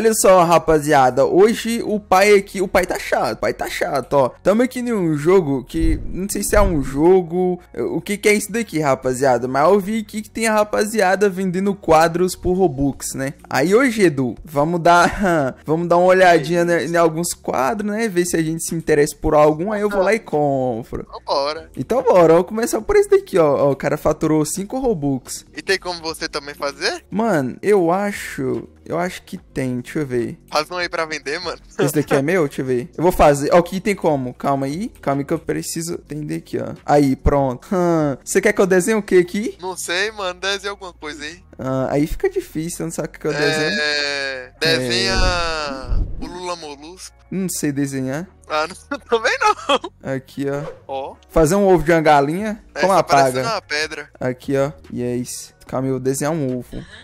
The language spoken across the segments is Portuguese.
Olha só, rapaziada, hoje o pai aqui, o pai tá chato, o pai tá chato, ó. Tamo aqui em um jogo que, não sei se é um jogo, o que que é isso daqui, rapaziada, mas eu vi aqui que tem a rapaziada vendendo quadros por Robux, né? Aí hoje, Edu, vamos dar, vamos dar uma olhadinha né, em alguns quadros, né, ver se a gente se interessa por algum, aí eu vou lá e compro. Então bora. Então bora, vamos começar por esse daqui, ó. O cara faturou 5 Robux. E tem como você também fazer? Mano, eu acho eu acho que tem, deixa eu ver. Faz um aí pra vender, mano. Esse daqui é meu? Deixa eu ver. Eu vou fazer. Ó, aqui tem como. Calma aí. Calma aí que eu preciso entender aqui, ó. Aí, pronto. Hum. Você quer que eu desenhe o que aqui? Não sei, mano. Desenhe alguma coisa aí. Ah, aí fica difícil, não sabe o que eu é, desenho. É... Desenha é... o Lula Molusco. Não sei desenhar. Ah, não, também não. Aqui, ó. Ó. Oh. Fazer um ovo de uma galinha. Essa Como apaga? Uma pedra. Aqui, ó. E é isso. Calma aí, eu vou desenhar um ovo.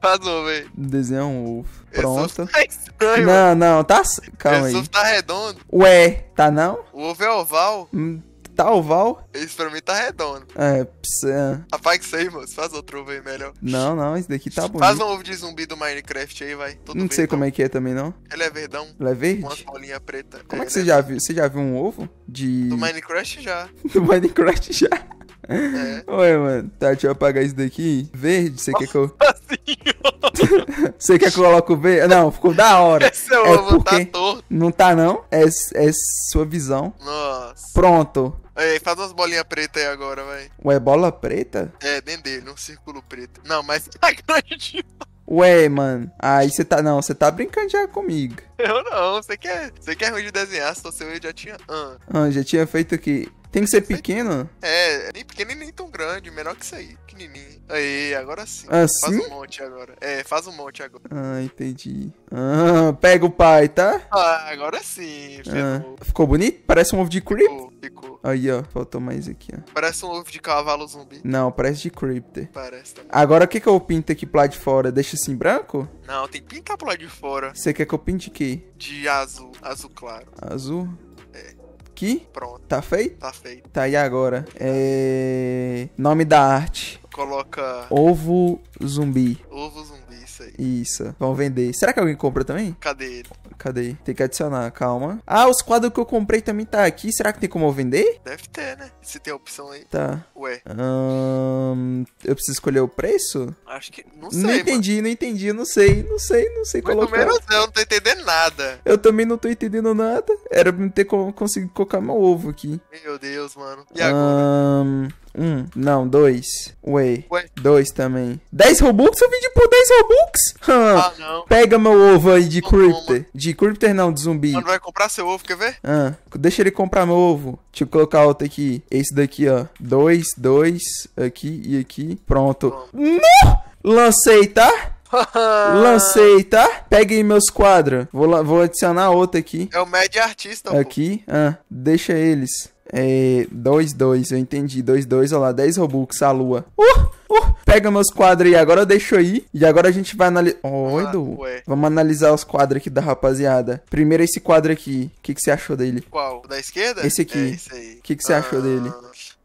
Faz novo aí. Desenha é um ovo. Pronto. Tá estranho, não, não, tá. Calma Esse aí. Ovo tá redondo. Ué, tá não? O ovo é oval. Hum, tá oval? Esse pra mim tá redondo. É, precisa. É. Rapaz, que sei, moço. Faz outro ovo aí melhor. Não, não, esse daqui tá bom. Faz um ovo de zumbi do Minecraft aí, vai. não verdão. sei como é que é também, não. Ele é verdão. Ele é verde? Com bolinha preta. Como é, é que você é já viu? Você já viu um ovo? De. Do Minecraft já. do Minecraft já. É. Ué, mano, tá, deixa eu apagar isso daqui. Verde, você quer que eu. Você quer que eu coloque o verde? Não, ficou da hora. Esse é o é tá porque... tá torto. Não tá, não? É, é sua visão. Nossa. Pronto. Aí, faz umas bolinhas pretas aí agora, vai. Ué, bola preta? É, dentro dele, um círculo preto. Não, mas tá grande Ué, mano, aí você tá. Não, você tá brincando já comigo. Eu não, você quer, você quer ruim de desenhar, só seu eu já tinha. Ah. ah, já tinha feito aqui. Tem que ser pequeno? É, nem é pequeno nem tão grande, menor que isso aí, pequenininho. Aí, agora sim. Assim? Faz um monte agora. É, faz um monte agora. Ah, entendi. Ah, pega o pai, tá? Ah, agora sim. Ah. Ficou bonito? Parece um ovo de creep? Ficou, ficou. Aí, ó, faltou mais aqui, ó. Parece um ovo de cavalo zumbi. Não, parece de creeper. Parece também. Agora, o que que eu pinto aqui pro lado de fora? Deixa assim branco? Não, tem que pintar pro lado de fora. Você quer que eu pinte que? De azul, azul claro. Azul? aqui. Pronto. Tá feito? Tá feito. Tá aí agora. É... Nome da arte. Coloca. Ovo zumbi. Ovo zumbi, isso aí. Isso. Vão vender. Será que alguém compra também? Cadê ele? Cadê? Tem que adicionar, calma. Ah, os quadros que eu comprei também tá aqui. Será que tem como eu vender? Deve ter, né? Se tem a opção aí. Tá. Ué. Um, eu preciso escolher o preço? Acho que. Não sei. Não entendi, mano. não entendi, não sei, não sei, não sei Mas colocar. Menos não, não tô entendendo nada. Eu também não tô entendendo nada. Era pra ter conseguido colocar meu ovo aqui. Meu Deus, mano. E agora? Um, um, não, dois. Ué, dois também. dez Robux? Eu de por dez Robux? Ah, não. Pega meu ovo aí de Crypter. De Crypter não, de zumbi. Mano, vai comprar seu ovo, quer ver? Ah, deixa ele comprar meu ovo. Deixa eu colocar outro aqui. Esse daqui, ó. Dois, dois, aqui e aqui. Pronto. Não! Lancei, tá? Lancei, tá? Peguei meus quadros. Vou, vou adicionar outro aqui. É o médio artista, Aqui, ah, deixa eles. É, 2, 2, eu entendi. 2, 2, olha lá, 10 Robux, a lua. Uh! Uh! Pega meus quadros aí, agora eu deixo aí. E agora a gente vai analisar. Ah, oi, ah, Edu. Ué. Vamos analisar os quadros aqui da rapaziada. Primeiro esse quadro aqui. O que, que você achou dele? Qual? O da esquerda? Esse aqui. É esse aí. O que, que você ah... achou dele?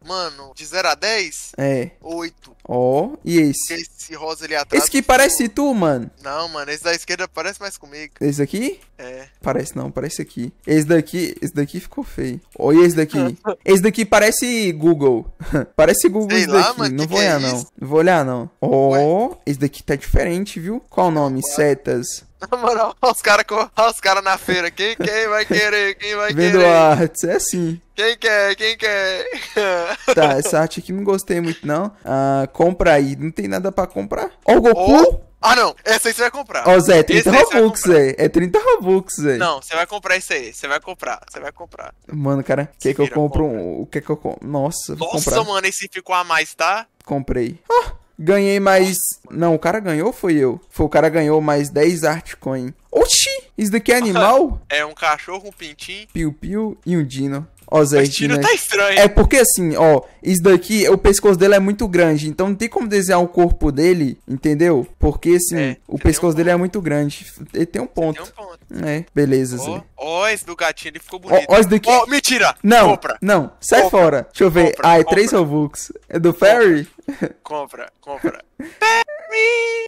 Mano, de 0 a 10? É. 8. Ó, oh, e esse? Esse rosa ali atrás. Esse que parece tu, mano. Não, mano, esse da esquerda parece mais comigo. Esse aqui? É. Parece não, parece aqui. Esse daqui, esse daqui ficou feio. Ó, e esse daqui? esse daqui parece Google. parece Google Sei esse lá, daqui. Mano, não, que vou que é olhar, é não. não vou olhar, não. vou olhar, não. Ó, esse daqui tá diferente, viu? Qual o nome? Ué. Setas. Na moral, os caras os cara na feira. Quem, quem vai querer? Quem vai Vendo querer? artes, é assim. Quem quer? Quem quer? tá, essa arte aqui não gostei muito, não. Ah, compra aí. Não tem nada pra comprar. Ó, o Goku! Ah, não. Essa aí você vai comprar. Ó, Zé, é 30 Robux, Zé. É 30 Robux, Zé. Não, você vai comprar isso aí. Você vai comprar. Você vai comprar. Mano, cara, quer que eu compro compra. um... O que é que eu compro? Nossa, Nossa, vou comprar. mano, esse ficou a mais, tá? Comprei. Ah! Ganhei mais. Não, o cara ganhou foi eu? Foi o cara ganhou mais 10 Artcoin. Oxi! Isso daqui é animal? é um cachorro, um pintinho. Piu-piu e um dino. Ó, Zé, né? tá estranho. É porque assim, ó, isso daqui, o pescoço dele é muito grande, então não tem como desenhar o corpo dele, entendeu? Porque assim, é, o pescoço um dele é muito grande. Ele tem um ponto. tem um ponto. É, beleza, ó, Zé. Ó, esse do gatinho, ele ficou bonito. Ó, ó esse daqui. Ó, mentira! Não, compra. não, sai compra. fora. Deixa eu ver. Compra, ah, é compra. três Robux. É do Perry? Compra, compra. compra. Perry!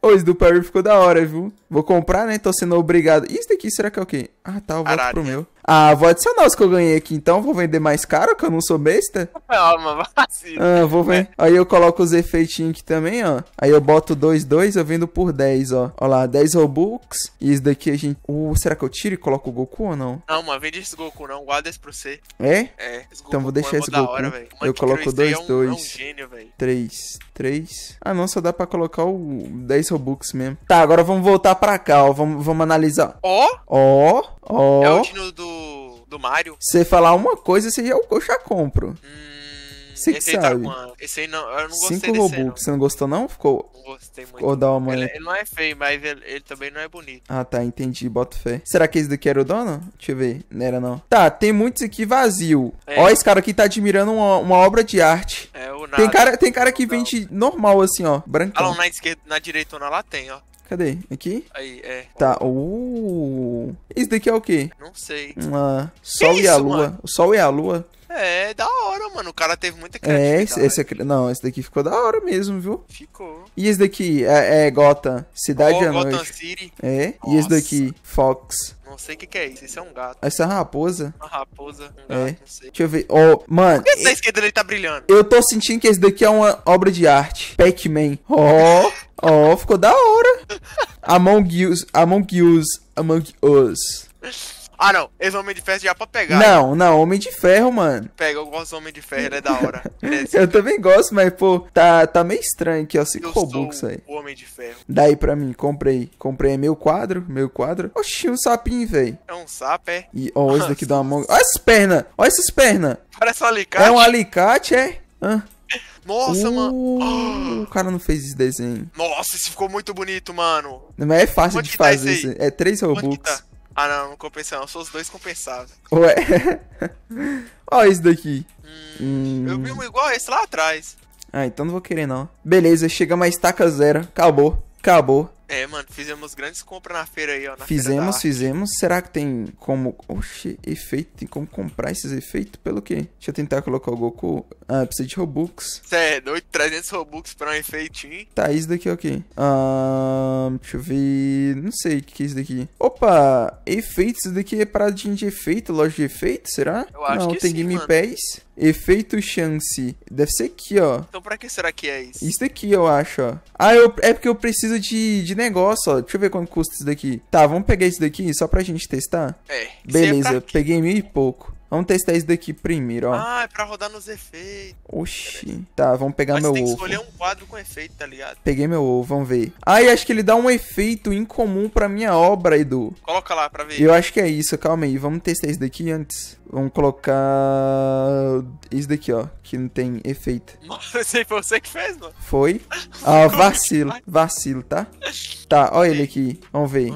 Ô, esse do Perry ficou da hora, viu? Vou comprar, né? Tô sendo obrigado. Isso daqui será que é o quê? Ah, tá, eu volto Arábia. pro meu. Ah, vou adicionar os que eu ganhei aqui então. Vou vender mais caro, que eu não sou besta. Não, mano, vacina. Ah, vou ver. Né? Aí eu coloco os efeitinhos aqui também, ó. Aí eu boto 2, 2, eu vendo por 10, ó. Ó lá, 10 Robux. E isso daqui a gente. Uh, será que eu tiro e coloco o Goku ou não? Não, mano, vende esse Goku não. Guarda esse pro C. É? É. então vou deixar é esse Goku. Hora, mano, eu coloco 2, 2. 3, 3. Ah, não, só dá pra colocar o 10 Robux mesmo. Tá, agora vamos voltar pra pra cá, ó. Vamos, vamos analisar. Ó. Ó. Ó. É o dino do, do Mario. Você falar uma coisa, você já, eu já compro. Hum. Você que esse tá sabe. Tá uma... Esse aí não, eu não gostei Cinco desse Robux, você não gostou não? Ficou... Não gostei muito. Ou dá uma... Ele, ele, não é feio, mas ele, ele, também não é bonito. Ah, tá, entendi, bota fé. Será que esse daqui era o dono? Deixa eu ver, não era não. Tá, tem muitos aqui vazio. É. Ó, esse cara aqui tá admirando uma, uma obra de arte. É, o nada. Tem cara, tem cara que vende normal, assim, ó, branco. Ah, não, na esquerda, na direita ou na lá tem, ó. Cadê? Aqui? Aí, é. Tá. Uh. Isso daqui é o quê? Não sei. Uma... Sol e a lua. Mano? O sol e a lua. É, da hora, mano. O cara teve muita criatividade. É, esse, esse, não, esse daqui ficou da hora mesmo, viu? Ficou. E esse daqui é, é Gotham, Cidade oh, à Gotham Noite. City. É, Nossa. e esse daqui, Fox. Não sei o que, que, é isso. Isso é um gato. Isso é uma raposa. Uma raposa, um é. gato, é. não sei. Deixa eu ver. Oh, mano. Por que esse da esquerda ele tá brilhando? Eu tô sentindo que esse daqui é uma obra de arte. Pac-Man. Ó, oh, ó, oh, ficou da hora. Among Us, Among Us, Among Us. Ah, não. Eles Homem de Ferro já é pra pegar. Não, né? não. Homem de Ferro, mano. Pega, eu gosto do Homem de Ferro, ele é da hora. eu também gosto, mas, pô, tá, tá meio estranho aqui, ó. 5 Robux aí. o Homem de Ferro. Daí pra mim, comprei. Comprei é meu quadro, meu quadro. Oxi, um sapinho, velho. É um sapo, é? E, ó, esse daqui dá uma mão. Olha essas pernas. Olha essas pernas. Parece um alicate. É um alicate, é? Hã? Ah. Nossa, uh, mano. O cara não fez esse desenho. Nossa, esse ficou muito bonito, mano. Mas é fácil de tá fazer isso. é três Robux. Tá? Ah, não, não compensa não. Só os dois compensados. Ué. Olha esse daqui. Hum, hum. Eu vi um hum. igual esse lá atrás. Ah, então não vou querer não. Beleza, chegamos à estaca zero. Acabou. Acabou. É, mano, fizemos grandes compras na feira aí, ó. fizemos, fizemos. Será que tem como. Oxe, efeito. Tem como comprar esses efeitos? Pelo quê? Deixa eu tentar colocar o Goku. Ah, precisa de Robux. Cê é doido, 300 Robux pra um efeitinho. Tá, isso daqui é o quê? Ah, deixa eu ver. Não sei o que é isso daqui. Opa, efeitos. Isso daqui é paradinha de efeito, loja de efeito, será? Eu acho Não, que tem sim, Game mano. Pass. Efeito chance. Deve ser aqui, ó. Então pra que será que é isso? Isso aqui, eu acho, ó. Ah, eu, é porque eu preciso de, de negócio, ó. Deixa eu ver quanto custa isso daqui. Tá, vamos pegar isso daqui só pra gente testar? É. é Beleza, é peguei mil e pouco. Vamos testar isso daqui primeiro, ó. Ah, é pra rodar nos efeitos. Oxi. Tá, vamos pegar Mas meu ovo. tem que escolher um quadro com efeito, tá ligado? Peguei meu ovo, vamos ver. Ah, e acho que ele dá um efeito incomum pra minha obra, Edu. Coloca lá pra ver. Eu acho que é isso, calma aí. Vamos testar isso daqui antes. Vamos colocar isso daqui, ó, que não tem efeito. Nossa, foi você que fez, mano. Foi? Ah, vacilo, vacilo, tá? Tá, ó ele aqui, vamos ver.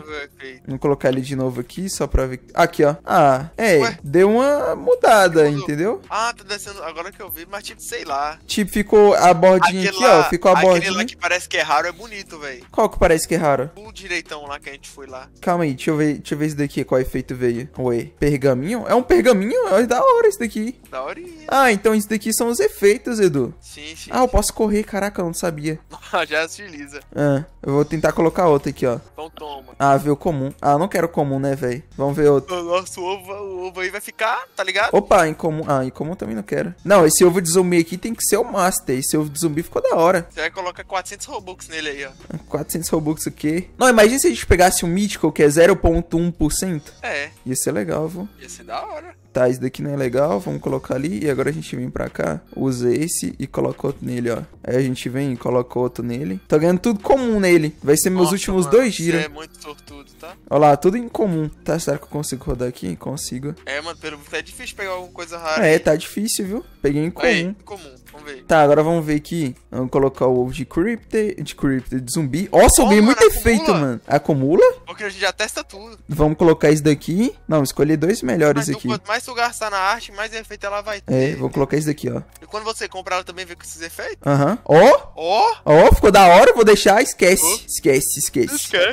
Vamos colocar ele de novo aqui, só pra ver. Aqui, ó. Ah, é, Ué? deu uma mudada, entendeu? Ah, tá descendo, agora que eu vi, mas tipo, sei lá. Tipo, ficou a bordinha aquele aqui, lá, ó, ficou a bordinha. Aquele lá que parece que é raro é bonito, velho. Qual que parece que é raro? O direitão lá que a gente foi lá. Calma aí, deixa eu ver, deixa eu ver esse daqui, qual efeito veio. Ué, pergaminho? É um pergaminho é da hora isso daqui. Da hora. Ah, então isso daqui são os efeitos, Edu. Sim, sim. Ah, eu posso correr, caraca, eu não sabia. Já utiliza. Ah, eu vou tentar colocar outro aqui, ó. Então toma. Ah, viu comum. Ah, eu não quero comum, né, velho? Vamos ver outro. Nossa, o ovo, o ovo aí vai ficar, tá ligado? Opa, em comum. Ah, em comum também não quero. Não, esse ovo de zumbi aqui tem que ser o master. Esse ovo de zumbi ficou da hora. Você vai colocar 400 robux nele aí, ó. 400 robux o quê? Não, imagina se a gente pegasse um mítico que é 0.1%. É. Ia ser legal, vô. Ia ser da hora tá, esse daqui não é legal, vamos colocar ali. E agora a gente vem pra cá, usa esse e coloca outro nele, ó. Aí a gente vem e coloca outro nele. Tô ganhando tudo comum nele. Vai ser meus Nossa, últimos mano, dois giros. é muito sortudo, tá? Olha lá, tudo em comum. Tá, será que eu consigo rodar aqui? Consigo. É, mano, pelo... é difícil pegar alguma coisa rara. É, aí. tá difícil, viu? Peguei em comum. É, comum. Vamos ver. Tá, agora vamos ver aqui. Vamos colocar o ovo de Crypto, de Crypto, de zumbi. Nossa, eu ganhei muito efeito, mano. Acumula? Porque a gente já testa tudo. Vamos colocar isso daqui. Não, escolher dois melhores Mas, aqui. Quanto mais tu gastar na arte, mais efeito ela vai é, ter. É, vou colocar isso daqui, ó. E quando você comprar, ela também vem com esses efeitos? Aham. Ó! Ó! Ó, ficou da hora. Vou deixar. Esquece. Oh. Esquece, esquece. Esquece.